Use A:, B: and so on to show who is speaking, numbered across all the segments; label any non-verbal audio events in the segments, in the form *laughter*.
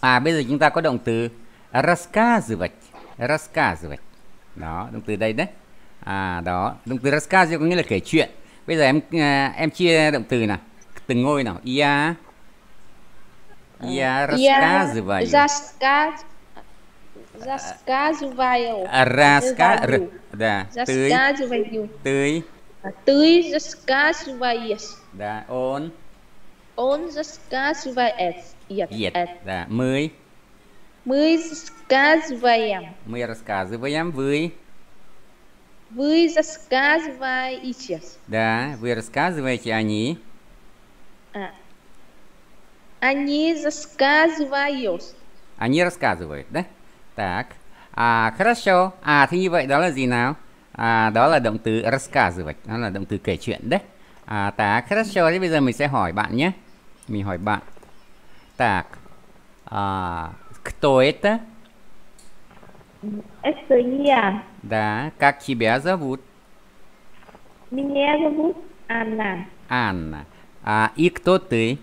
A: À bây giờ chúng ta có động từ рассказывать, рассказывать. Đó, động từ đây đấy. À đó, động từ рассказывать có nghĩa là kể chuyện. Bây giờ em em chia động từ nào, từng ngôi nào. Я я рассказываю.
B: Рассказываю. Рассказываю.
A: Да. Рассказываю. Ты.
B: Ты рассказываешь.
A: Да, он.
B: Он рассказывает. Нет.
A: Да. Мы.
B: Мы рассказываем.
A: Мы рассказываем. Вы.
B: Вы рассказываете.
A: Да, вы рассказываете, они.
B: А. Они рассказывают.
A: Они рассказывают, да? Так. À, хорошо. À, thế như vậy đó là gì nào? À, đó là động từ рассказывать. Đó là động từ kể chuyện đấy. À, tá, хорошо. Thế bây giờ mình sẽ hỏi bạn nhé. Mình hỏi bạn. Так. А, кто это?
C: Это я.
A: Да. Как тебя зовут?
C: Меня зовут Анна.
A: Анна. А, и кто ты?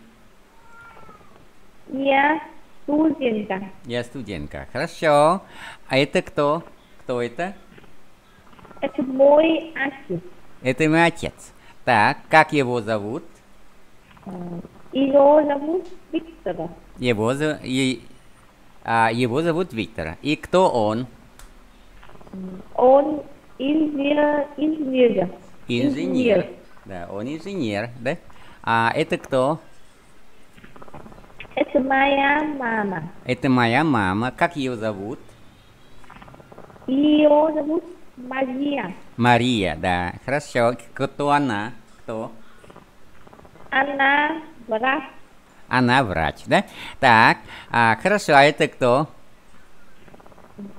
C: Я студентка.
A: Я студентка. Хорошо. А это кто? Кто это?
C: Это мой отец.
A: Это мой отец. Так, как его зовут?
C: Э, а, его зовут Виктора.
A: Его, зов... его зовут Виктора. И кто он?
C: Он инженер. Инженер.
A: инженер. Да, он инженер, да? А это кто?
C: Это моя мама.
A: Это моя мама. Как ее зовут?
C: Ее зовут Мария.
A: Мария, да. Хорошо. Кто она? Кто?
C: Она Врач.
A: Она врач, да? Так, а, хорошо, а это кто?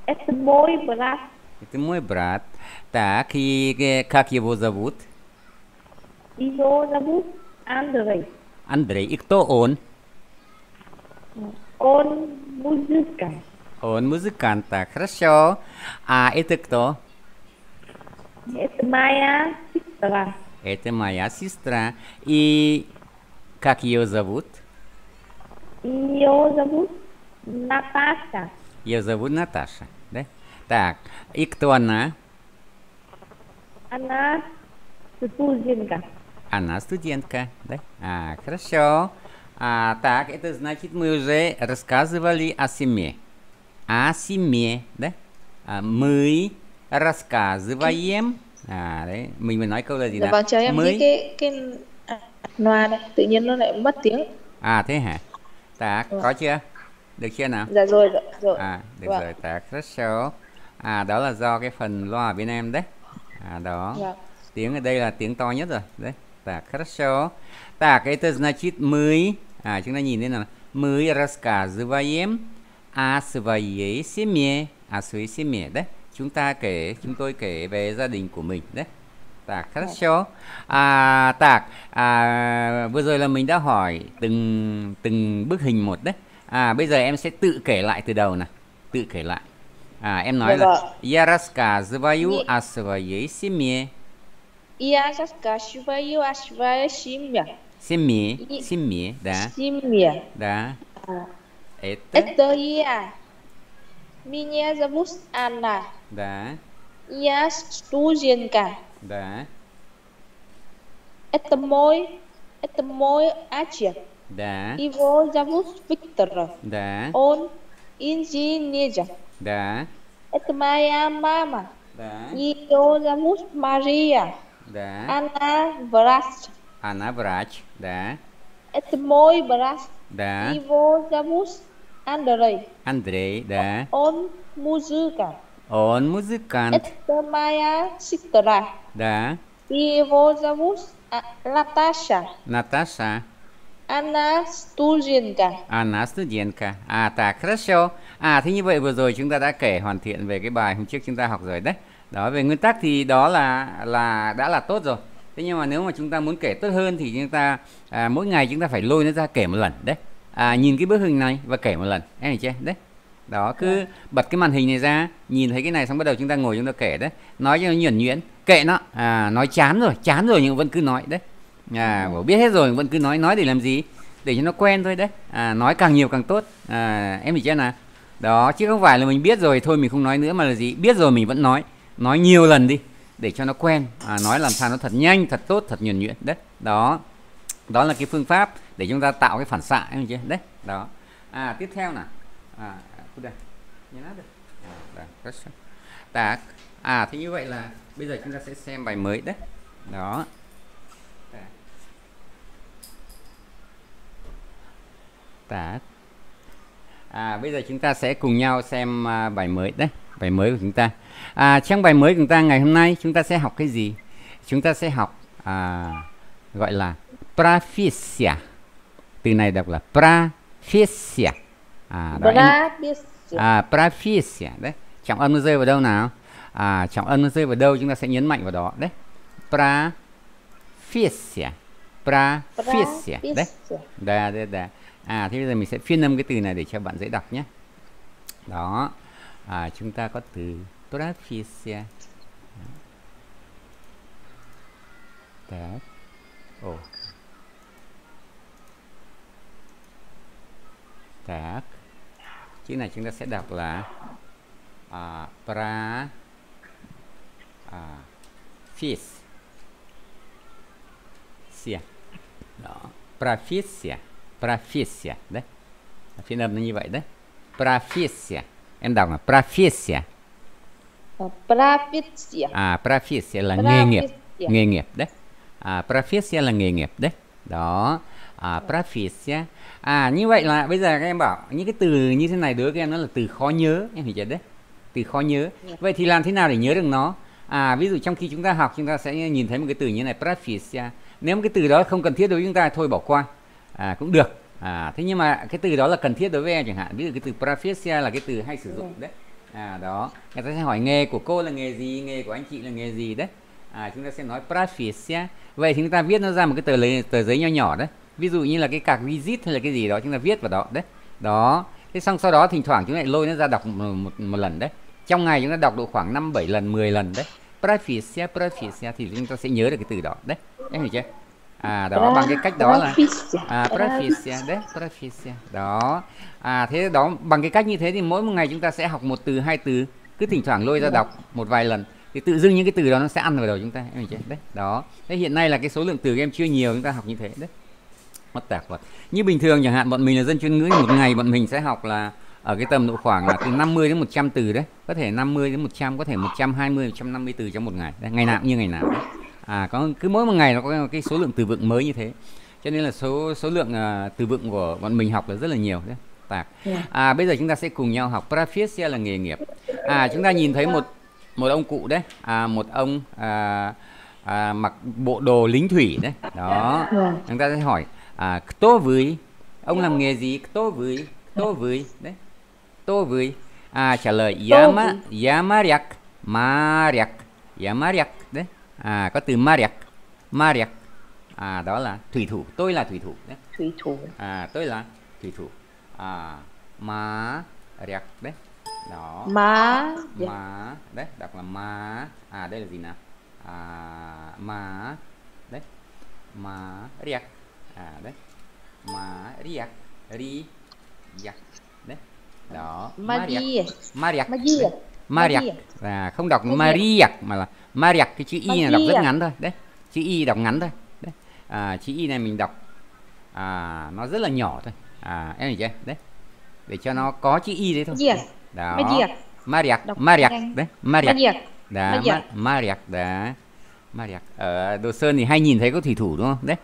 C: Это мой брат.
A: Это мой брат. Так, и э, как его зовут?
C: Его зовут Андрей.
A: Андрей. И кто он?
C: Он музыкант.
A: Он музыкант, так, хорошо. А это кто?
C: Это моя сестра.
A: Это моя сестра. И как ее зовут?
C: Ее зовут Наташа.
A: Ее зовут Наташа, да? Так, и кто она?
C: Она студентка.
A: Она студентка, да? А, хорошо. А, так, это значит, мы уже рассказывали о семье. О семье, да? А, мы рассказываем. À, đấy, mình mới nói câu là gì dạ, nào? Vâng, chào em, Mới...
B: cái, cái loa đây tự nhiên nó lại mất tiếng
A: à thế hả tạc dạ. ừ. có chưa được chưa nào dạ
B: rồi dạ, rồi,
A: à được vâng. rồi tạc rất xấu à đó là do cái phần loa ở bên em đấy à đó vâng. tiếng ở đây là tiếng to nhất rồi đấy tạc rất xấu tạc cái từ chít mới à chúng ta nhìn thấy là mới raska о своей семье о своей đấy chúng ta kể chúng tôi kể về gia đình của mình đấy Так, хорошо. À, так, à, vừa rồi là mình đã hỏi từng từng bức hình một đấy. À, bây giờ em sẽ tự kể lại từ đầu này. Tự kể lại. À, em nói là Я рассказываю о своей семье.
B: Я рассказываю о своей семье.
A: Семье, семье, да.
B: Семье.
A: Да. Это...
B: Это я. Меня зовут Анна. Да. Я студентка. Да. Это мой, это мой отец. Да. Его зовут Виктор. Да. Он инженер. Да. Это моя мама.
A: Да. Ее
B: зовут Мария. Да. Она врач.
A: Она врач, да.
B: Это мой брат. Да. Его зовут Андрей.
A: Андрей, да.
B: Он музыкант.
A: Un muzicant. Este
B: Sitra. Da. И его зовут Наташа.
A: Наташа.
B: Anna Studienka.
A: Anna Studienka. À, ta хорошо. À, à, thế như vậy vừa rồi chúng ta đã kể hoàn thiện về cái bài hôm trước chúng ta học rồi đấy. Đó, về nguyên tắc thì đó là là đã là tốt rồi. Thế nhưng mà nếu mà chúng ta muốn kể tốt hơn thì chúng ta à, mỗi ngày chúng ta phải lôi nó ra kể một lần đấy. À, nhìn cái bức hình này và kể một lần. Em hiểu chưa? Đấy đó cứ vâng. bật cái màn hình này ra nhìn thấy cái này xong bắt đầu chúng ta ngồi chúng ta kể đấy nói cho nó nhuẩn nhuyễn kệ nó à, nói chán rồi chán rồi nhưng vẫn cứ nói đấy à, vâng. bảo biết hết rồi vẫn cứ nói nói để làm gì để cho nó quen thôi đấy à, nói càng nhiều càng tốt à, em hiểu chưa nào đó chứ không phải là mình biết rồi thôi mình không nói nữa mà là gì biết rồi mình vẫn nói nói nhiều lần đi để cho nó quen à, nói làm sao nó thật nhanh thật tốt thật nhuần nhuyễn đấy đó đó là cái phương pháp để chúng ta tạo cái phản xạ em chưa đấy đó à tiếp theo là à, Udah. Nhấn nát được. À, question. Так. À thì như vậy là bây giờ chúng ta sẽ xem bài mới đấy. Đó. Tạc. À bây giờ chúng ta sẽ cùng nhau xem uh, bài mới đấy, bài mới của chúng ta. À trong bài mới của chúng ta ngày hôm nay chúng ta sẽ học cái gì? Chúng ta sẽ học à, gọi là proficia. Từ này đọc là proficia à, đó, em, à, prafisia đấy trọng âm nó rơi vào đâu nào à, trọng âm nó rơi vào đâu chúng ta sẽ nhấn mạnh vào đó đấy prafisia prafisia đấy đây đây đây à thế bây giờ mình sẽ phiên âm cái từ này để cho bạn dễ đọc nhé đó à, chúng ta có từ prafisia Đấy. Ồ. Так chữ này chúng ta sẽ đọc là uh, pra uh, à, fish đó prafisia prafisia đấy phiên âm nó như vậy đấy praficia em đọc là praficia
B: ờ, praficia
A: à prafisia là pra nghề nghiệp nghề nghiệp đấy à prafisia là nghề nghiệp đấy đó à, practice nhé à như vậy là bây giờ các em bảo những cái từ như thế này đối với các em nó là từ khó nhớ em hiểu chưa đấy từ khó nhớ dạ. vậy thì làm thế nào để nhớ được nó à ví dụ trong khi chúng ta học chúng ta sẽ nhìn thấy một cái từ như này practice nếu một cái từ đó không cần thiết đối với chúng ta thôi bỏ qua à, cũng được à thế nhưng mà cái từ đó là cần thiết đối với em chẳng hạn ví dụ cái từ practice là cái từ hay sử dụng dạ. đấy à đó người ta sẽ hỏi nghề của cô là nghề gì nghề của anh chị là nghề gì đấy à chúng ta sẽ nói practice vậy thì chúng ta viết nó ra một cái tờ lấy tờ giấy nhỏ nhỏ đấy ví dụ như là cái cạc visit hay là cái gì đó chúng ta viết vào đó đấy đó thế xong sau đó thỉnh thoảng chúng lại lôi nó ra đọc một, một, một lần đấy trong ngày chúng ta đọc độ khoảng 5 7 lần 10 lần đấy praficia praficia thì chúng ta sẽ nhớ được cái từ đó đấy em hiểu chưa à đó bằng cái cách đó là à, praficia đấy praficia đó à thế đó bằng cái cách như thế thì mỗi một ngày chúng ta sẽ học một từ hai từ cứ thỉnh thoảng lôi ra dạ. đọc một vài lần thì tự dưng những cái từ đó nó sẽ ăn vào đầu chúng ta em hiểu chưa đấy đó thế hiện nay là cái số lượng từ em chưa nhiều chúng ta học như thế đấy mất tạc vật như bình thường chẳng hạn bọn mình là dân chuyên ngữ một ngày bọn mình sẽ học là ở cái tầm độ khoảng là từ 50 đến 100 từ đấy có thể 50 đến 100 có thể 120 150 từ trong một ngày đấy, ngày nào cũng như ngày nào đấy. à có cứ mỗi một ngày nó có cái số lượng từ vựng mới như thế cho nên là số số lượng uh, từ vựng của bọn mình học là rất là nhiều đấy tạc dạ. à bây giờ chúng ta sẽ cùng nhau học profession là nghề nghiệp à chúng ta nhìn thấy một một ông cụ đấy à một ông à, à, mặc bộ đồ lính thủy đấy đó dạ. chúng ta sẽ hỏi à, кто вы ông làm dạ. nghề gì кто вы кто вы đấy кто вы à trả lời яма ямаряк маряк ямаряк đấy à có từ marяк marяк à đó là thủy thủ tôi là thủy thủ đấy thủy thủ à tôi là thủy thủ à má rẹt đấy đó má má dạ. đấy đọc là má à đây là gì nào à má đấy má rẹt À, đấy Maria Riak à? đấy đó Maria Maria Maria là không đọc Maria à, mà là Maria cái chữ y này đọc rất ngắn thôi đấy chữ y đọc ngắn thôi đấy à, chữ y này mình đọc à, nó rất là nhỏ thôi à, em hiểu chưa đấy để cho nó có chữ y đấy thôi đó Maria Maria đấy Maria đó Maria đó Maria ở Đồ Sơn thì hay nhìn thấy có thủy thủ đúng không đấy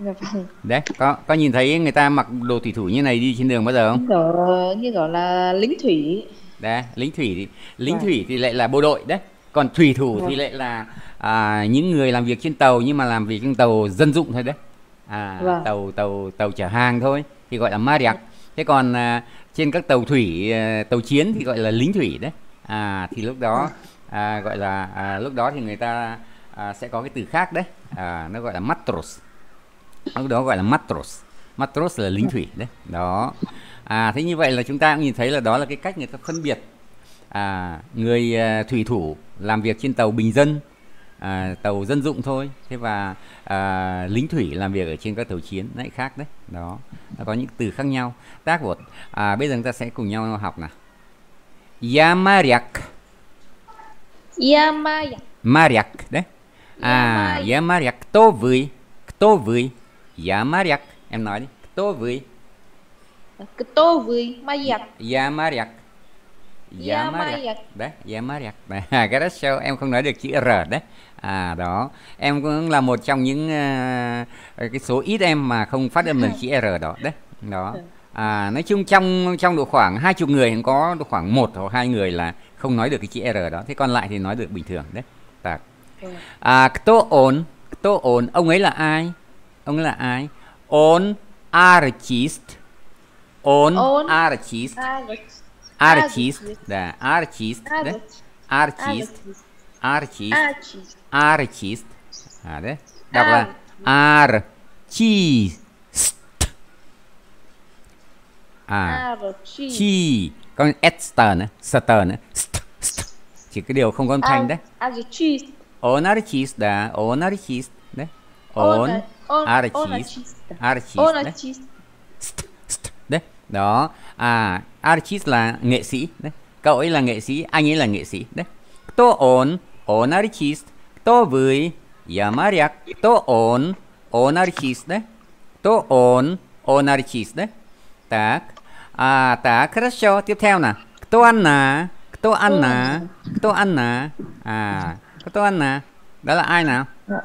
A: Dạ vâng. đấy có có nhìn thấy người ta mặc đồ thủy thủ như này đi trên đường bao giờ không
B: kiểu, như gọi là lính thủy
A: đấy lính thủy thì lính vâng. thủy thì lại là bộ đội đấy còn thủy thủ thì vâng. lại là à, những người làm việc trên tàu nhưng mà làm việc trên tàu dân dụng thôi đấy à, tàu tàu tàu chở hàng thôi thì gọi là ma đẹp thế còn à, trên các tàu thủy à, tàu chiến thì gọi là lính thủy đấy à thì lúc đó à, gọi là à, lúc đó thì người ta à, sẽ có cái từ khác đấy à, nó gọi là matros lúc đó gọi là matros matros là lính thủy đấy đó à thế như vậy là chúng ta cũng nhìn thấy là đó là cái cách người ta phân biệt à, người à, thủy thủ làm việc trên tàu bình dân à, tàu dân dụng thôi thế và à, lính thủy làm việc ở trên các tàu chiến lại khác đấy đó nó có những từ khác nhau tác của à, bây giờ chúng ta sẽ cùng nhau học nào yamariak yamariak mariak đấy à yamariak кто вы кто вы Я dạ, моряк. Em nói đi. Кто вы?
B: Кто вы? Моряк.
A: Я моряк. Я моряк. Đấy, я моряк. Хорошо, em không nói được chữ R đấy. À đó, em cũng là một trong những uh, cái số ít em mà không phát âm được chữ R đó đấy. Đó. À, nói chung trong trong độ khoảng hai chục người có độ khoảng một hoặc hai người là không nói được cái chữ R đó. Thế còn lại thì nói được bình thường đấy. Tạc. Ừ. À, кто он? Кто он? Ông ấy là ai? ông là ai on artist on, on artist artist да artist да artist artist artist à đấy đọc là artist à
C: chi
A: con ester nữa ster nữa chỉ cái điều không có âm thanh đấy on artist là dạ. on artist đấy on on, artist, on artista. đấy. St, st, đấy. Đó. À, artist là nghệ sĩ. Đấy. Cậu ấy là nghệ sĩ, anh ấy là nghệ sĩ. Đấy. Кто он? Он artist. Кто вы? Я моряк. Кто он? Он artist. Đấy. Кто он? Он artist. Đấy. Так. À, так, хорошо. Tiếp theo nào. Кто Anna? Кто Anna? Кто Anna? À, кто Anna? Đó là ai nào? Ờ,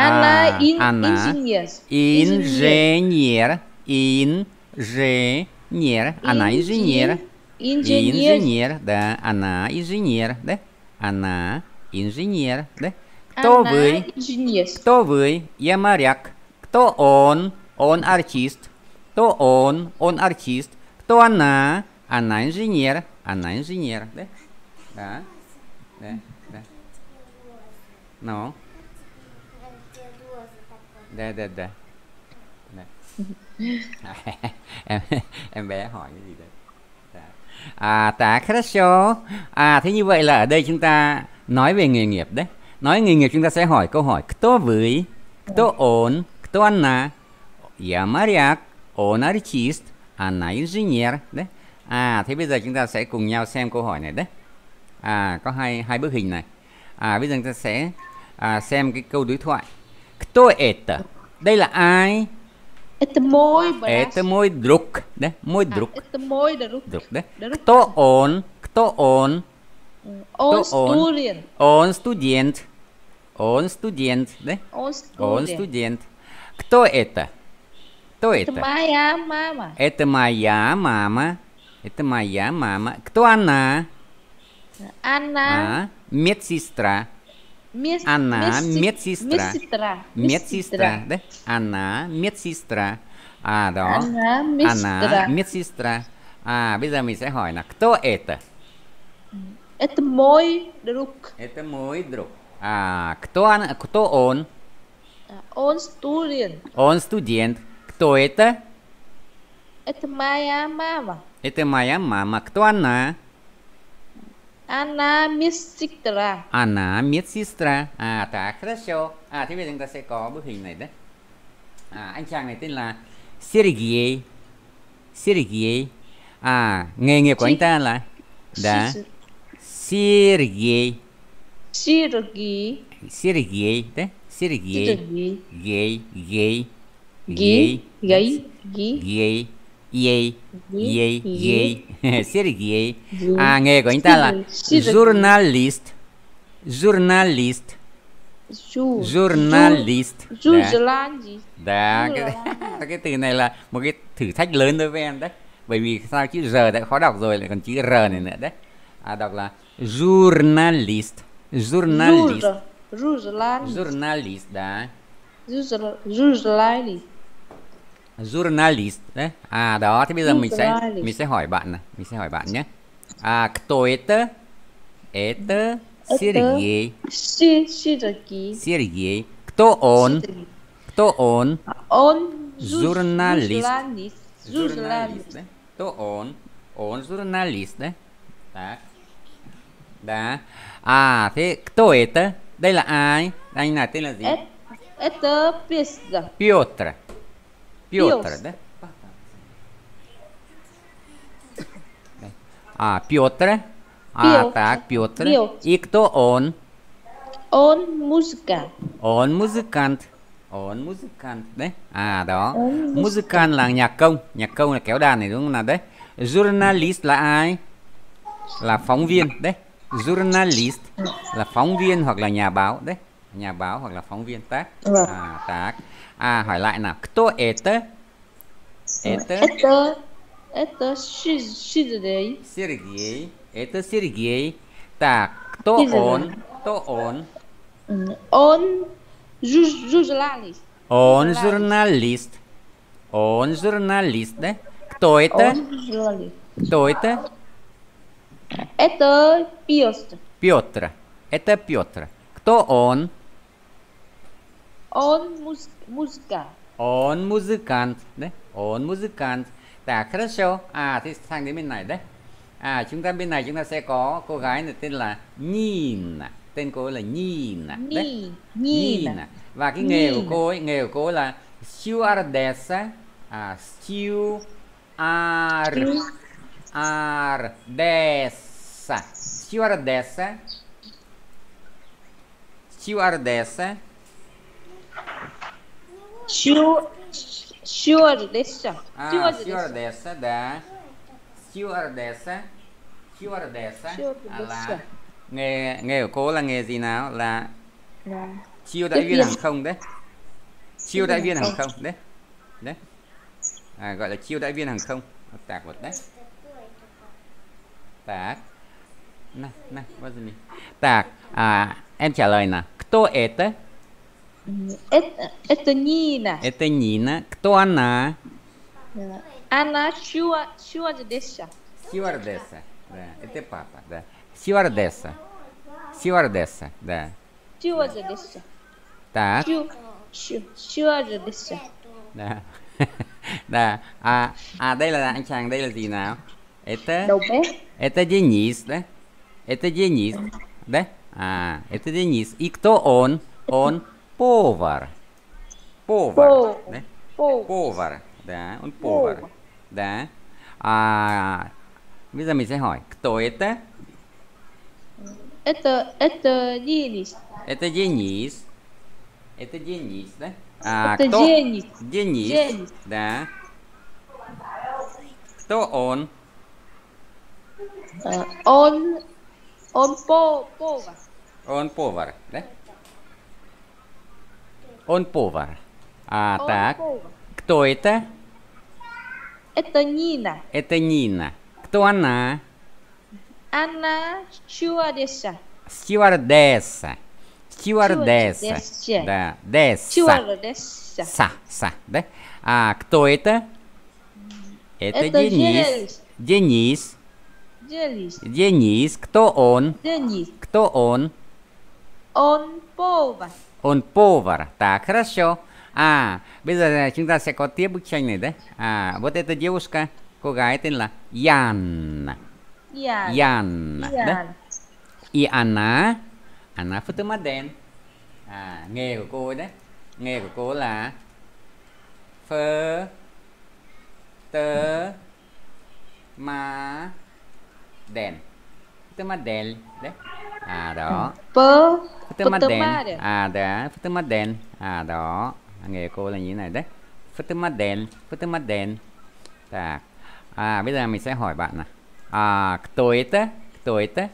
C: Она, а, ин, она инженер.
A: Инженер. Инженер. Она инженер. Инженер. Инженер, да. Она инженер, да. Она инженер, да. Кто она вы? Инженер. Кто вы? Я моряк. Кто он? Он артист. Кто он? Он артист. Кто она? Она инженер. Она инженер, да? Да. Да. Да. Ну. No. Đây đây đây. em em bé hỏi cái gì đấy? Dạ. À, tá хорошо. À thế như vậy là ở đây chúng ta nói về nghề nghiệp đấy. Nói nghề nghiệp chúng ta sẽ hỏi câu hỏi кто với кто он, кто она. Я моряк, он артист, она engineer Đấy. À thế bây giờ chúng ta sẽ cùng nhau xem câu hỏi này đấy. À có hai hai bức hình này. À bây giờ chúng ta sẽ à, xem cái câu đối thoại Кто это? Đây là ai?
B: Это мой брат. Это
A: мой друг, да? Мой а, друг.
B: Это мой друг. Друг, да?
A: Кто он? Кто он?
B: Он студент.
A: Он студент. Он студент, да? Он студент. Он студент. Кто это? Кто это? Это
B: моя мама.
A: Это моя мама. Это моя мама. Кто она? Она. А, медсестра.
B: Мес... Она медсестра. Медсестра. Медсестра, да?
A: Она медсестра. а да Она
B: медсестра. Она
A: медсестра. À bây giờ mình sẽ hỏi là кто это?
B: Это мой друг.
A: Это мой друг. а кто она? Кто он?
B: А, он студент.
A: Он студент. Кто это?
B: Это моя мама.
A: Это моя мама. Кто она? Anamitsitra. Anamitsitra. À, так, хорошо. À, thế bây giờ chúng ta sẽ có bức hình này đấy. À, anh chàng này tên là Sergei. Sergei. À, nghề nghiệp của anh ta là đã Sergei.
B: Sergei.
A: Sergei, đấy. Sergei. Gay, gay, gay, gay,
B: gay, gay
A: ye ye ye Sergei à nghề của anh ta là journalist journalist
B: journalist
A: đã dạ. dạ, cái, *laughs* cái từ này là một cái thử thách lớn đối với em đấy bởi vì sao chữ r đã khó đọc rồi lại còn chữ r này nữa đấy à đọc là journalist journalist journalist đã journalist dạ. journalist đấy à đó thế bây giờ mình sẽ mình sẽ hỏi bạn này mình sẽ hỏi bạn nhé à кто это это Сергей
B: Сергей
A: Сергей кто он кто он он журналист
B: журналист
A: кто он он журналист đấy так да à thế кто это đây là ai anh này tên là gì
B: это Петр Петр Piotr, Piotr. да?
A: А, Петр. А, так, Петр. И кто он?
B: Он музыкант.
A: Он музыкант. Он музыкант, đấy. À đó. Muzikant là nhạc công, nhạc công là kéo đàn này đúng không nào đấy. Journalist là ai? Là phóng viên đấy. Journalist là phóng viên hoặc là nhà báo đấy. Nhà báo hoặc là phóng viên tác. Vâng. À, tác. À hỏi lại nào, кто это? Это
B: Это это Сергей.
A: Сергей. Это Сергей. Так, кто он? Кто он?
B: Он журналист.
A: Он журналист. Он журналист, да? Кто это? Кто это?
B: Это Петр.
A: Петр. Это Петр. Кто он?
B: Он музыкант. Музыка.
A: Он музыкант. Đấy. Он музыкант. Đã хорошо. À, thì sang đến bên này đấy. À, chúng ta bên này chúng ta sẽ có cô gái này tên là Nhìn. Tên cô ấy là Nhìn. Đấy. Nhìn. Và cái nghề của cô ấy, nghề của cô ấy là stewardessa. À, stew ar ardessa. Stewardessa. Stewardessa sure sure desu ah, sure desu đã sure desu sure desu à, là nghề nghề của cô là nghề gì nào là chiêu đại viên hàng không đấy chiêu đại viên hàng không đấy đấy à, gọi là chiêu đại viên hàng không tạc vật đấy tạc nè nè bao giờ mình tạc à em trả lời là кто đấy
B: Это, это Нина.
A: Это Нина. Кто она?
B: Она Чуа, Чуардеса.
A: да. Это папа, да. Стюардесса. Стюардесса, да.
B: Стюардесса. Так. Stewardess.
A: Да. *laughs* да. А, а đây là anh chàng đây là Это Это Денис, да? Это Денис, да? А, это Денис. И кто он? Он Повар. Повар. Повар. Да? Повар. повар. Да, он повар. повар. Да. А bây giờ mình кто это?
B: Это это Денис.
A: Это Денис. Это Денис, да? А, это кто? Денис. Денис. Денис. Да. Кто он? Э, он
B: он по повар.
A: Он повар, да? Он повар. А Он так, повар. кто это?
B: Это Нина.
A: Это Нина. Кто она?
B: Она стюардесса.
A: Стюардесса. Стюардесса. Да, десса. Стюардесса. Са, са, да? А кто это? Это, это Денис. Денис. Денис. Денис. Денис. Кто он? Денис. Кто он?
B: Он повар.
A: Un power, ta хорошо. À, bây giờ à, chúng ta sẽ có tiếp bức tranh này đấy. À, вот эта девушка, cô gái tên là Ян. Ян. Ян. Да? И она, она фотомодель. À, nghề của cô ấy đấy. Nghề của cô là phơ tơ ma đèn. Tơ ma đèn đấy à đó ừ. pơ à? à đã Fatima đèn à đó nghề cô là như thế này đấy Fatima đèn Fatima đèn à bây giờ mình sẽ hỏi bạn à, nè à кто это кто это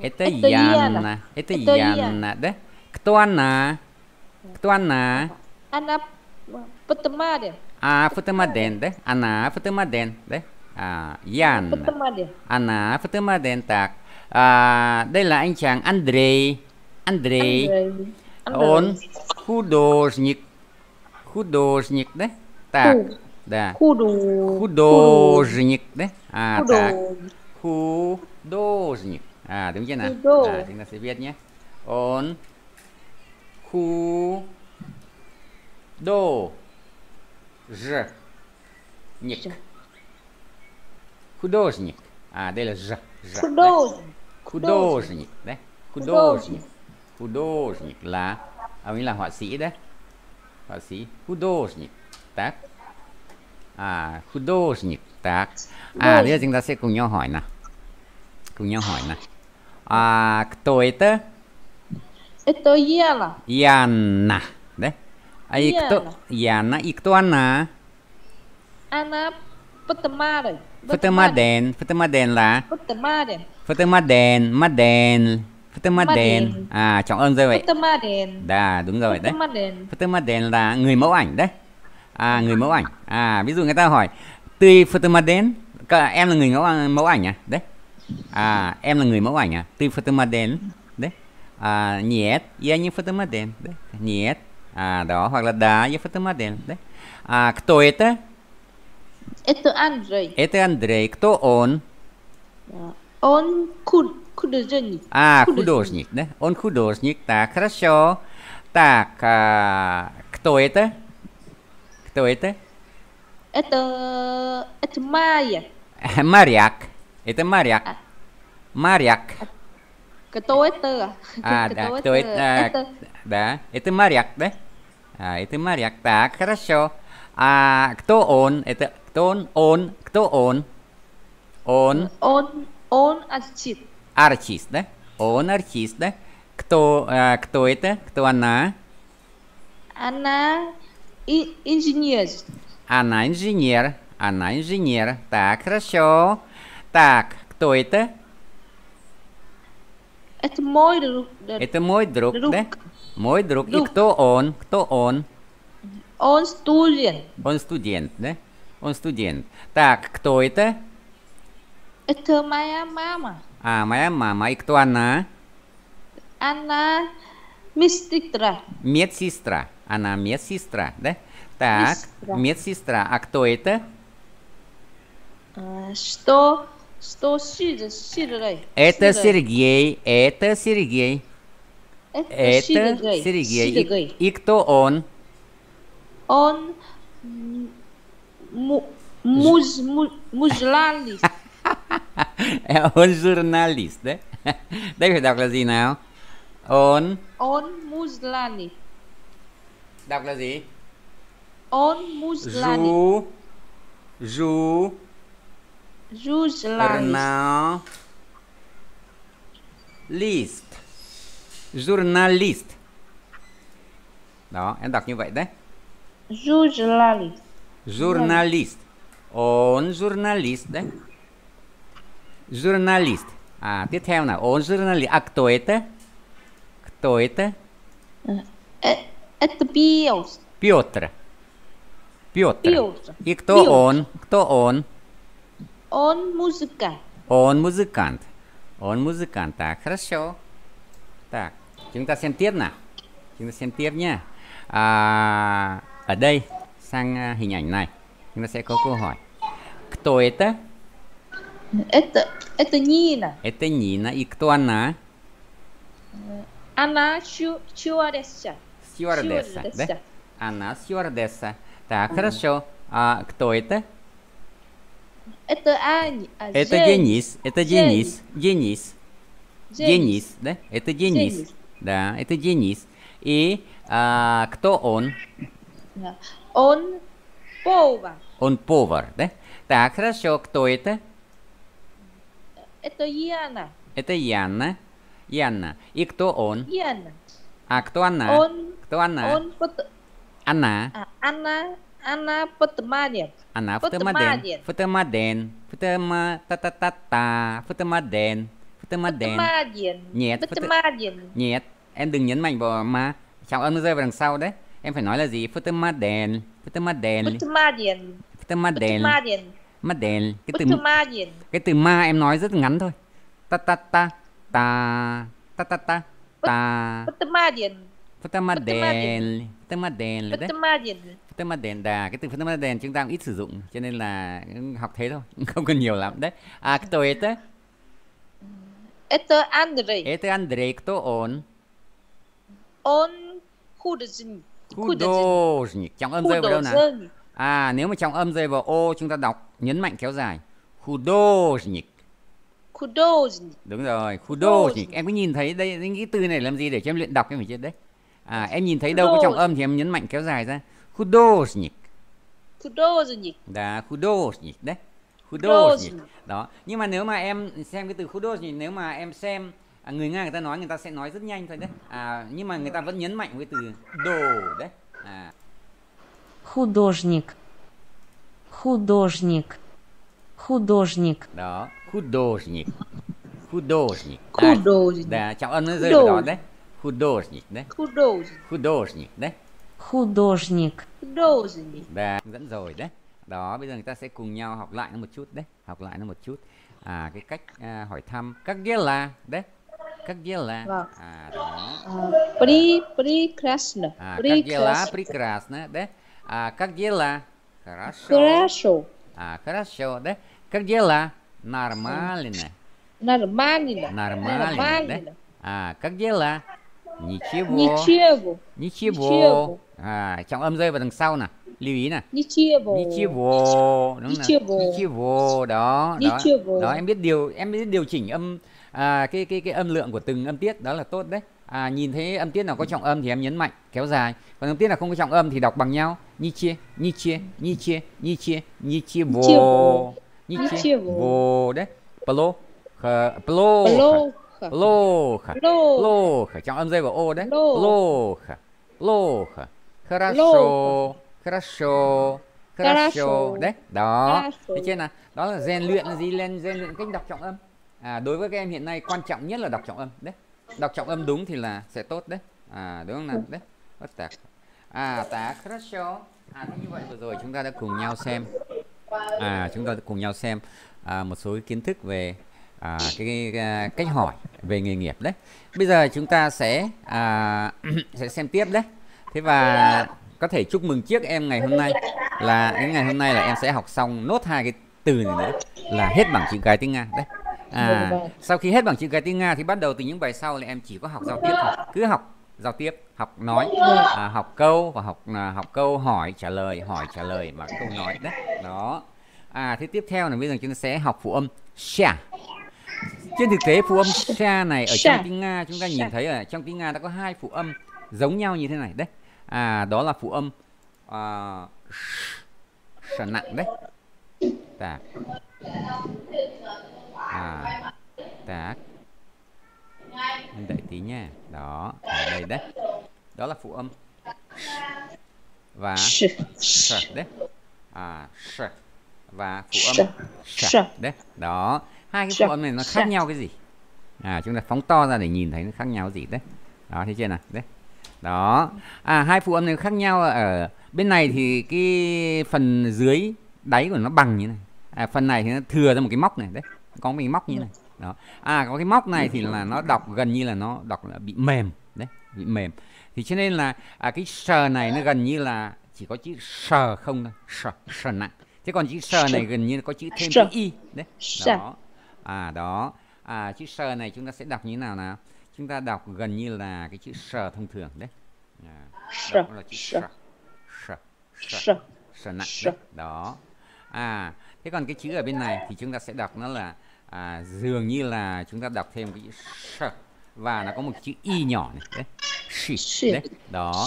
A: это Яна это Яна đấy кто она кто она
B: она Fatima đèn
A: à Fatima đấy она Fatima đèn đấy à Яна она Fatima đèn так à, đây là anh chàng Andre Andre он художник художник đấy так да художник đấy à так художник à đúng chưa nào à, chúng ta sẽ viết nhé он ху до ж ник художник à đây là ж, ж художник Художник, да? Художник. Художник là А mình là họa да? đấy. Художник. Так. А художник. Так. А, bây giờ chúng ta sẽ cùng nhau hỏi nào. кто это?
B: Это Яна.
A: Яна. Да?
B: А и кто?
A: Яна. И кто она?
B: Она Патамара.
A: Fatima đèn, Fatima đèn là
B: Fatima đèn.
A: Fatima đèn, mắt đèn. Fatima đèn. À trọng ơn rồi vậy.
B: Fatima đèn.
A: Đà đúng rồi đấy. Fatima đèn là người mẫu ảnh đấy. À người mẫu ảnh. À ví dụ người ta hỏi tươi Fatima đèn, em là người mẫu mẫu ảnh à? Đấy. À em là người mẫu ảnh à? Tươi Fatima đèn. Đấy. À nhiệt, я не Fatima đèn. Đấy. nhiệt, À đó hoặc là đá я Fatima đèn. Đấy. À кто это?
B: Это Андрей.
A: Это Андрей. Кто он?
B: Он худ художник. А, художник,
A: да? Он художник. Так, хорошо. Так, а, кто это? Кто это?
B: Это... Это Майя.
A: *laughs* Моряк. Это моряк. А. Моряк. А
B: кто это? А, *laughs* да, кто это? А, это?
A: Да, это моряк, да? А, это моряк. Так, хорошо. А кто он? Это кто он? Он. Кто он? Он.
B: Он. Он артист.
A: Артист, да? Он артист, да? Кто, э, кто это? Кто она?
B: Она инженер.
A: Она инженер. Она инженер. Так, хорошо. Так, кто это?
B: Это мой друг. Это
A: мой друг, друг. да? Мой друг. друг. И кто он? Кто он?
B: Он студент.
A: Он студент, да? Он студент. Так, кто это?
B: Это моя мама.
A: А, моя мама. И кто она?
B: Она медсестра.
A: Медсестра. Она медсестра, да? Так, медсестра. медсестра. А кто это?
B: А, что? Что Сергей? Это
A: Сергей. Это Сергей.
B: Это, это Сергей. Сергей.
A: И, и кто он?
B: Он Mu, mus, *laughs*
A: é um jornalista. Né? *laughs* Deve dar classe não. On.
B: On muslani. Dá classe. On muslani.
A: Ju.
B: Ju. Jornal.
A: List. Journalist. Đó, em đọc như vậy đấy.
B: Journalist.
A: Журналист. Он журналист, да? Журналист. А, tiếp theo nào. Он журналист. А кто это? Кто это?
B: Э, это Петр.
A: Петр. Петр. И кто Петр. он? Кто он?
B: Он музыкант.
A: Он музыкант. Он музыкант. Так, хорошо. Так, chúng ta xem tiếp nào. Chúng ta xem tiếp nha sang hình ảnh này chúng ta sẽ có câu hỏi кто это
B: это это Нина
A: это Нина и кто она
B: она стюардесса
A: стюардесса да она стюардесса так ага. хорошо а кто это
B: это Аня. А, это Жень. Денис. Это Жень. Денис.
A: Денис. Жень. Денис, да? Это Денис. Денис. Да, это Денис. И а, кто он?
B: Да. Он повар.
A: Он повар, да? Так, хорошо. Кто это?
B: Это Яна.
A: Это Яна. Яна. И кто он? Яна. А кто она? Он. Кто она? Он фото... Она.
B: А, она. Она фотомодель.
A: Она фотомодель. Фотомодель. Фотома... Та-та-та-та. Фотомодель. Фотомодель.
B: Фотомодель. Нет. Фотомодель.
A: Нет. Em đừng nhấn mạnh vào mà. Trọng âm rơi vào đằng sau đấy. em phải nói là gì Photomodel Photomodel
B: Photomodel
A: Photomodel Photomodel cái từ cái từ ma em nói rất ngắn thôi ta ta ta ta ta ta ta ta
B: Photomodel
A: Photomodel Photomodel Photomodel Photomodel đà cái từ Photomodel chúng ta cũng ít sử dụng cho nên là học thế thôi *laughs* không cần nhiều lắm đấy à cái tôi ấy Это Андрей. Это Андрей. Кто он?
B: Он художник.
A: Художник. trong âm rơi vào đâu nào? À, nếu mà trong âm rơi vào ô chúng ta đọc nhấn mạnh kéo dài. Художник.
B: Художник.
A: Đúng rồi, художник. Em có nhìn thấy đây những cái từ này làm gì để cho em luyện đọc em phải chết đấy. À, ờ, em nhìn thấy đâu có trọng âm thì em nhấn mạnh kéo dài ra. Художник.
B: Художник.
A: Да, художник đấy. Художник. Đó. Nhưng mà nếu mà em xem cái từ художник nếu mà em xem à, người nga người ta nói người ta sẽ nói rất nhanh thôi đấy à, nhưng mà người ta vẫn nhấn mạnh với từ đồ đấy à.
B: художник художник художник
A: đó художник художник художник à, chào âm nó rơi vào đó đấy художник đấy художник художник đấy
B: художник художник
A: да dẫn rồi đấy đó bây giờ người ta sẽ cùng nhau học lại nó một chút đấy học lại nó một chút à cái cách à, hỏi thăm các nghĩa là đấy Как дела? А,
B: прекрасно. А, Как дела?
A: Прекрасно, да? А, как дела? Хорошо. Хорошо. А, хорошо, да? Как дела? Нормально.
B: Нормально. Нормально, да?
A: А, как дела? Ничего. Ничего. Ничего. А, Ничего. Ничего. Ну, Ничего. Ничего. Ничего. À, trọng âm rơi vào đằng sau nè lưu ý nè Nichivo Nichivo đúng Nichivo. Nè. Nichivo đó Nichivo. đó đó em biết điều em biết điều chỉnh âm à, cái cái cái âm lượng của từng âm tiết đó là tốt đấy à, nhìn thấy âm tiết nào có trọng âm thì em nhấn mạnh kéo dài còn âm tiết nào không có trọng âm thì đọc bằng nhau như chia như chia như chia như chia như chia vô như chia vô đấy plo plo plo plo trọng âm rơi vào ô đấy plo plo хорошо хорошо хорошо đấy đó thế trên nào đó là rèn luyện là gì lên rèn luyện cách đọc trọng âm à, đối với các em hiện nay quan trọng nhất là đọc trọng âm đấy đọc trọng âm đúng thì là sẽ tốt đấy à đúng không nào đấy bất tạc à tá хорошо à thế như vậy vừa rồi chúng ta đã cùng nhau xem à chúng ta đã cùng nhau xem à, một số kiến thức về à, cái, cái à, cách hỏi về nghề nghiệp đấy bây giờ chúng ta sẽ à, *clears throat* sẽ xem tiếp đấy thế và có thể chúc mừng trước em ngày hôm nay là cái ngày hôm nay là em sẽ học xong nốt hai cái từ này nữa là hết bảng chữ cái tiếng nga đấy à dạ vâng. sau khi hết bằng chữ cái tiếng nga thì bắt đầu từ những bài sau là em chỉ có học giao tiếp thôi cứ học giao tiếp học nói dạ. à, học câu và học à, học câu hỏi trả lời hỏi trả lời và câu nói đấy. đó à thế tiếp theo là bây giờ chúng ta sẽ học phụ âm sha trên thực tế phụ âm sha này ở trong tiếng nga chúng ta nhìn thấy ở trong tiếng nga đã có hai phụ âm giống nhau như thế này đấy à đó là phụ âm uh, sh, sh nặng đấy Đã à, tak anh đợi tí nha đó ở à, đây đấy đó là phụ âm và sh đấy à sh và phụ âm sh đấy đó
B: hai cái phụ âm này nó khác nhau cái
A: gì à chúng ta phóng to ra để nhìn thấy nó khác nhau gì đấy đó thấy chưa nào đấy đó à hai phụ âm này khác nhau ở bên này thì cái phần dưới đáy của nó bằng như này à, phần này thì nó thừa ra một cái móc này đấy có mình móc như dạ. này đó à có cái móc này dạ. thì là nó đọc gần như là nó đọc là bị mềm đấy bị mềm thì cho nên là à, cái sờ này nó gần như là chỉ có chữ sờ không thôi sờ sờ nặng thế còn chữ sờ này gần như có chữ thêm chữ y đấy đó à đó à, chữ sờ này chúng ta sẽ đọc như thế nào nào chúng ta đọc gần như là cái chữ sờ thông thường đấy à, là chữ sờ sờ sờ sờ nặng đấy. đó à thế còn cái chữ ở bên này thì chúng ta sẽ đọc nó là à, dường như là chúng ta đọc thêm cái chữ sh và nó có một chữ y nhỏ này đấy she đấy đó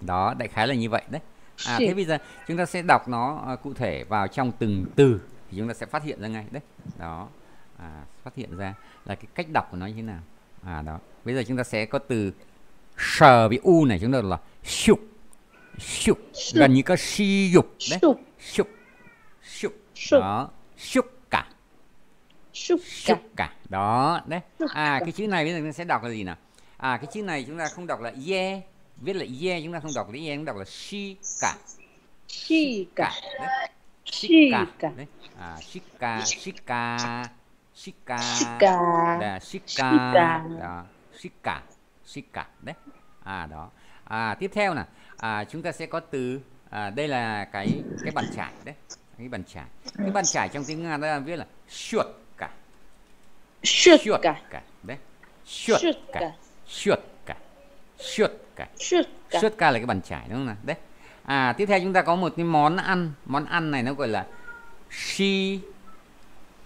A: đó đại khái là như vậy đấy à thế bây giờ chúng ta sẽ đọc nó à, cụ thể vào trong từng từ thì chúng ta sẽ phát hiện ra ngay đấy đó à, phát hiện ra là cái cách đọc của nó như thế nào à đó bây giờ chúng ta sẽ có từ sờ với u này chúng ta là shuk shuk gần như có si dục đấy shuk shuk đó shuk Suka. Đó, đấy. À cái chữ này bây giờ chúng sẽ đọc là gì nào? À cái chữ này chúng ta không đọc là ye, viết là ye chúng ta không đọc là ye, chúng ta đọc là shika. Shika.
B: Shika. Đấy.
A: À shika, shika, shika. Shika. Đó, shika. Đó, shika. Shika đấy. À đó. À tiếp theo nè à, chúng ta sẽ có từ à, đây là cái cái bàn chải đấy cái bàn chải cái bàn chải trong tiếng nga ta viết là chuột shutka, đấy, shutka, shutka, shutka, shutka Щетка là cái bàn chải đúng không nào? Đấy. À tiếp theo chúng ta có một cái món ăn, món ăn này nó gọi là shi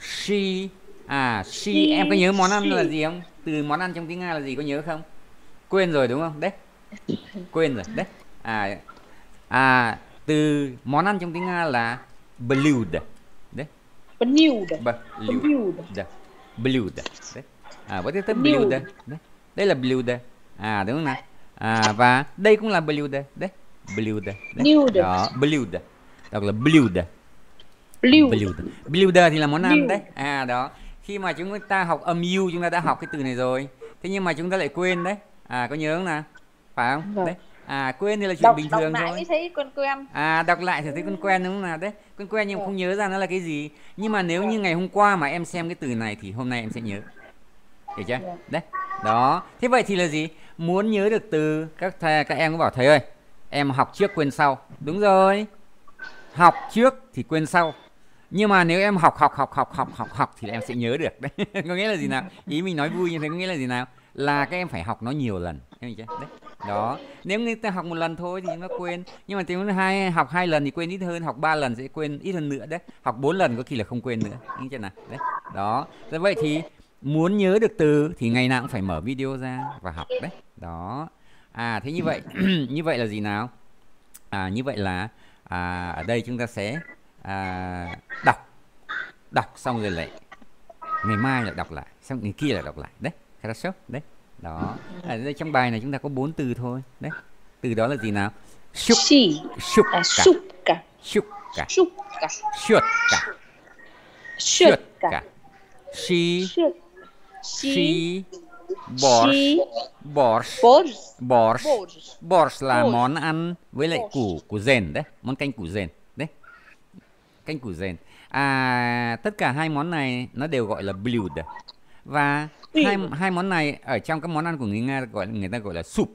A: shi à shi, em có nhớ món ăn là gì không? Từ món ăn trong tiếng Nga là gì có nhớ không? Quên rồi đúng không? Đấy. Quên rồi. Đấy. À à từ món ăn trong tiếng Nga là blood. Đấy. Blood. Blood блюдо. Да? À, вот это блюдо. Да? Đây là блюдо. À đúng không nào? À, và đây cũng là блюдо. Đấy. Блюдо. Блюдо. Đó, блюдо. Đọc là блюдо. Блюдо. Блюдо thì là món ăn đấy. À đó. Khi mà chúng ta học âm u chúng ta đã học cái từ này rồi. Thế nhưng mà chúng ta lại quên đấy. À có nhớ không nào? Phải không? Vâng. Đấy à quên thì là chuyện đọc, bình đọc thường thôi
B: thấy quen quen
A: à đọc lại thì thấy quen quen đúng không nào đấy quen quen nhưng ừ. không nhớ ra nó là cái gì nhưng mà ờ, nếu ừ. như ngày hôm qua mà em xem cái từ này thì hôm nay em sẽ nhớ hiểu chưa ừ. đấy đó thế vậy thì là gì muốn nhớ được từ các thầy các em cũng bảo thầy ơi em học trước quên sau đúng rồi học trước thì quên sau nhưng mà nếu em học học học học học học học thì em sẽ nhớ được *laughs* đấy có nghĩa là gì nào ý mình nói vui như thế có nghĩa là gì nào là các em phải học nó nhiều lần em chưa đấy đó nếu như ta học một lần thôi thì nó quên nhưng mà tiếng hai học hai lần thì quên ít hơn học ba lần sẽ quên ít hơn nữa đấy học bốn lần có khi là không quên nữa như thế nào đấy đó thế dạ, vậy thì muốn nhớ được từ thì ngày nào cũng phải mở video ra và học đấy đó à thế như vậy *clears throat* như vậy là gì nào à như vậy là à, ở đây chúng ta sẽ à, đọc đọc xong rồi lại ngày mai lại đọc lại xong ngày kia lại đọc lại đấy хорошо đấy đó ở đây trong bài này chúng ta có bốn từ thôi đấy từ đó là gì nào shuk xúc shuk à, cả shuk cả shuk cả shuk cả shuk cả she she borsch borsch borsch borsch là món ăn với lại củ củ rền đấy món canh củ rền đấy canh củ rền à tất cả hai món này nó đều gọi là blood và ừ. hai hai món này ở trong các món ăn của người Nga gọi người ta gọi là soup.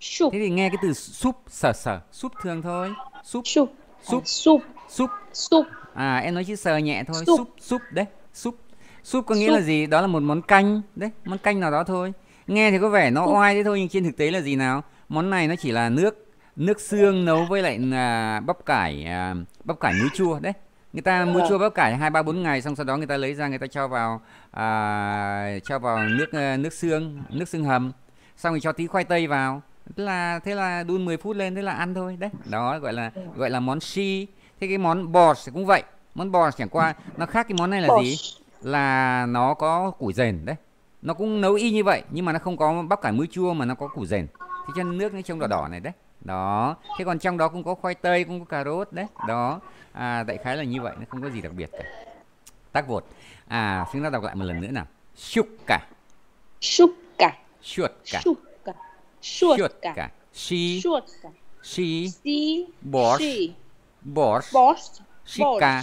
A: Soup. Thế thì nghe cái từ soup sờ sờ, soup thường thôi. Soup. Soup. Soup. À, soup. Soup. soup. À em nói chữ sờ nhẹ thôi, soup soup, đấy, soup. Soup có nghĩa soup. là gì? Đó là một món canh đấy, món canh nào đó thôi. Nghe thì có vẻ nó oai thế thôi nhưng trên thực tế là gì nào? Món này nó chỉ là nước nước xương nấu với lại à, bắp cải à, bắp cải muối chua đấy người ta mua chua bắp cải hai ba bốn ngày xong sau đó người ta lấy ra người ta cho vào à, cho vào nước ờ, nước xương nước xương hầm xong rồi cho tí khoai tây vào thế là thế là đun 10 phút lên thế là ăn thôi đấy đó gọi là gọi là món xi thế cái món bò cũng vậy món bò chẳng qua nó khác cái món này là gì là nó có củ rền đấy nó cũng nấu y như vậy nhưng mà nó không có bắp cải muối chua mà nó có củ rền thế cho nước nó trông đỏ đỏ này đấy đó thế còn trong đó cũng có khoai tây cũng có cà rốt đấy đó à, đại khái là như vậy nó không có gì đặc biệt cả Tắc bột. à chúng ta đọc lại một lần nữa nào shuka shuka shuka shuka shuka shi shi
B: shi borscht
A: borscht borscht shika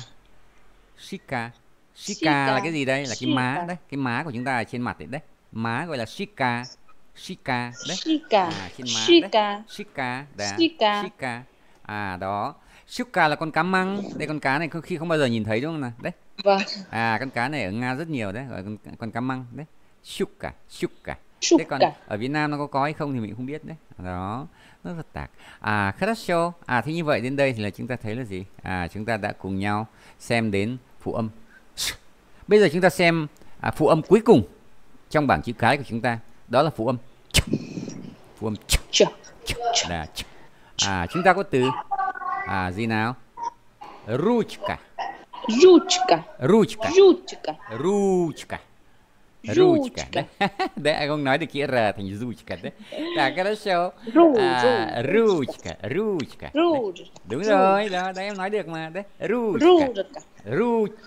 A: shika shika là cái gì đây là cái má đấy cái má của chúng ta ở trên mặt đấy đấy má gọi là shika Shika đấy. Shika. À, xin má Shika. Đấy. Shika. Đấy. Shika. Shika. À đó. shuka là con cá măng. Đây con cá này khi không bao giờ nhìn thấy đúng không nào? Đấy. Vâng. À con cá này ở Nga rất nhiều đấy, rồi con, con cá măng đấy. shuka, shuka, Thế còn ở Việt Nam nó có có hay không thì mình không biết đấy. Đó, rất là tạc. À, хорошо. À, thế như vậy đến đây thì là chúng ta thấy là gì? À, chúng ta đã cùng nhau xem đến phụ âm. Bây giờ chúng ta xem à, phụ âm cuối cùng trong bảng chữ cái của chúng ta đó là phụ âm phụ âm là à chúng ta có từ à gì nào ручка ручка ручка ручка ручка
B: Ручка. Да?
A: да, он nói được chữ R thành ручка. Да? Так, хорошо. А, ручка, ручка. Ручка. Đúng rồi, đó, đấy em nói được mà. Đấy, ручка. Ручка.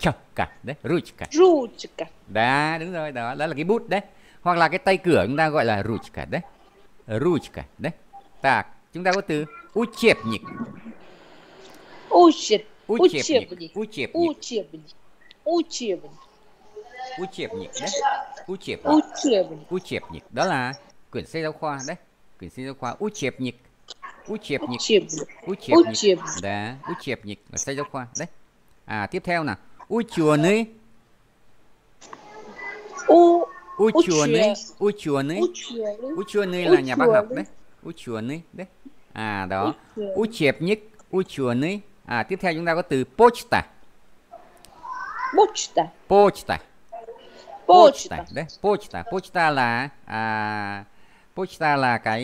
A: Ручка. Đấy, ручка. Ручка. đã đúng rồi, đó, đó là cái bút đấy hoặc là cái tay cửa chúng ta gọi là ruchka đấy ruchka đấy ta chúng ta có từ учебник
B: учебник учебник учебник учебник
A: учебник đấy учебник учебник учебник đó là quyển sách giáo khoa đấy quyển sách giáo khoa учебник учебник учебник да учебник là sách giáo khoa đấy à tiếp theo là ученый Ученый, ученый, ученый, ученый là nhà bác học đấy, ученый đấy. À đó, учебник, ученый. À tiếp theo chúng ta có từ почта. Почта. Почта. Почта. Đấy, почта. Почta là à, Pochta là cái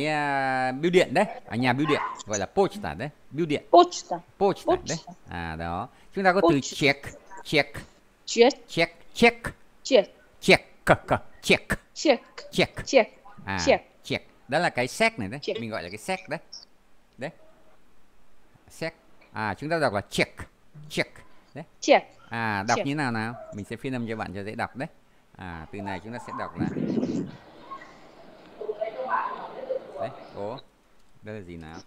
A: uh, bưu điện đấy, à, nhà bưu điện gọi là pochta đấy, bưu điện. Pochta. Pochta, đấy. À đó. Chúng ta có từ check, check. Check. Check, check. Check. Check check check check check à, check check đó là cái xét này đấy check. mình gọi là cái xét đấy đấy xét à chúng ta đọc là check check đấy check à đọc check. như nào nào mình sẽ phiên âm cho bạn cho dễ đọc đấy à từ này chúng ta sẽ đọc là đấy cố đây là gì nào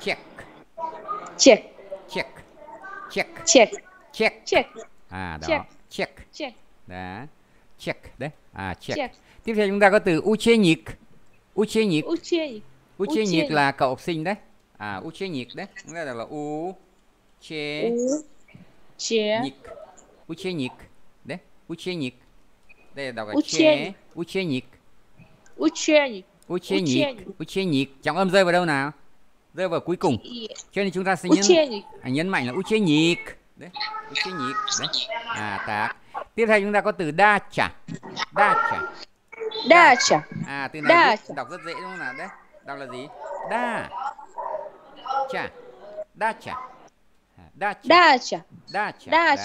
A: check check check check check check check à đó check check, check. đó check đấy à check, check. tiếp theo chúng ta có từ ученик ученик
B: ученик ученик là
A: cậu học sinh đấy à ученик đấy chúng ta đọc là u che che ник ученик đấy ученик đây là đọc là che ученик ученик ученик ученик trọng âm rơi vào đâu nào rơi vào cuối cùng cho nên chúng ta sẽ nhấn, à, nhấn mạnh là ученик đấy ученик đấy à tạc tiếp theo chúng ta có từ đa chả đa chả đa chả à từ này đa đọc rất dễ đúng không nào đấy đọc là gì đa chả đa chả à, đa chả đa chả đa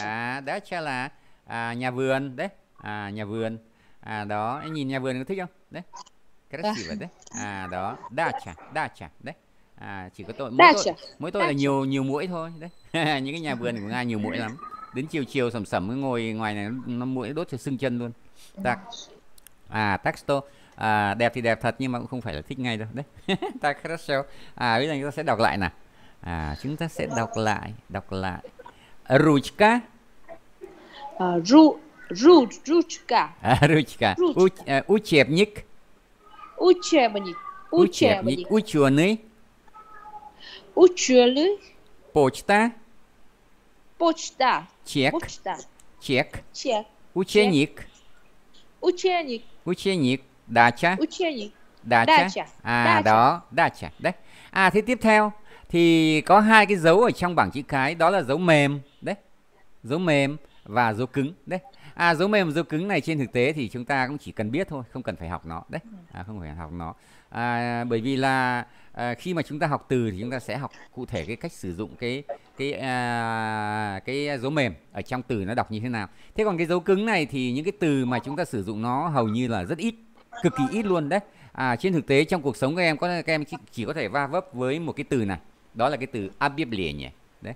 A: chả đa chả, là à, nhà vườn đấy à, nhà vườn à đó anh nhìn nhà vườn có thích không đấy cái rất dạ. chỉ vậy đấy à đó đa chả đa chả đấy à chỉ có tội mỗi tội mỗi tôi là nhiều nhiều muỗi thôi đấy *laughs* những cái nhà vườn của nga nhiều muỗi lắm đến chiều chiều sẩm sẩm sầm ngồi ngoài này nó mũi đốt cho sưng chân luôn dạ. tạc à texto à, đẹp thì đẹp thật nhưng mà cũng không phải là thích ngay đâu đấy *laughs* ta à bây giờ chúng ta sẽ đọc lại nè à chúng ta sẽ đọc lại đọc lại Ruchka. À, ru,
B: ru, ruchka.
A: À, *laughs* ruchka. учебник
B: учебник учебник
A: ученый
B: ученый почта почта Чек. Учта. Чек. Чек.
A: Ученик. Ученик. Ученик. Дача. Ученик. Дача. Дача. À Dacha. đó, дача. Đấy. À thế tiếp theo thì có hai cái dấu ở trong bảng chữ cái đó là dấu mềm đấy. Dấu mềm và dấu cứng đấy. À dấu mềm và dấu cứng này trên thực tế thì chúng ta cũng chỉ cần biết thôi, không cần phải học nó đấy. À, không phải học nó. À, bởi vì là à, khi mà chúng ta học từ thì chúng ta sẽ học cụ thể cái cách sử dụng cái cái à, cái dấu mềm ở trong từ nó đọc như thế nào thế còn cái dấu cứng này thì những cái từ mà chúng ta sử dụng nó hầu như là rất ít cực kỳ ít luôn đấy à, trên thực tế trong cuộc sống các em có các em chỉ, chỉ có thể va vấp với một cái từ này đó là cái từ abiblienie đấy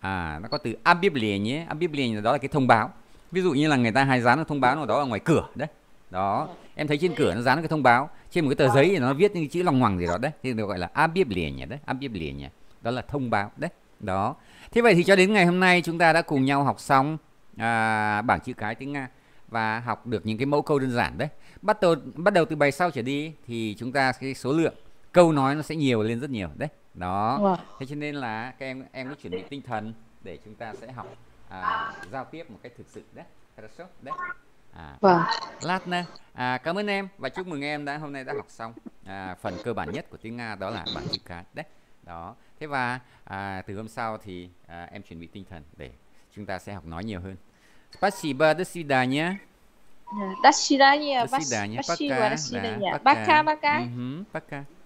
A: à nó có từ abiblienie abiblienie đó là cái thông báo ví dụ như là người ta hay dán nó thông báo nào đó ở ngoài cửa đấy đó em thấy trên cửa nó dán cái thông báo trên một cái tờ giấy thì nó viết những chữ lòng hoàng gì đó đấy thì được gọi là nhỉ đấy nhỉ, đó là thông báo đấy đó thế vậy thì cho đến ngày hôm nay chúng ta đã cùng nhau học xong à, bảng chữ cái tiếng nga và học được những cái mẫu câu đơn giản đấy bắt đầu bắt đầu từ bài sau trở đi thì chúng ta cái số lượng câu nói nó sẽ nhiều lên rất nhiều đấy đó thế cho nên là các em em có chuẩn bị tinh thần để chúng ta sẽ học à, giao tiếp một cách thực sự đấy, đấy à, vâng. lát nè à, cảm ơn em và chúc mừng em đã hôm nay đã học xong à, phần cơ bản nhất của tiếng nga đó là bảng chữ cái đấy đó thế và à, từ hôm sau thì à, em chuẩn bị tinh thần để chúng ta sẽ học nói nhiều hơn спасибо до свидания
B: до свидания до свидания пока пока пока
A: пока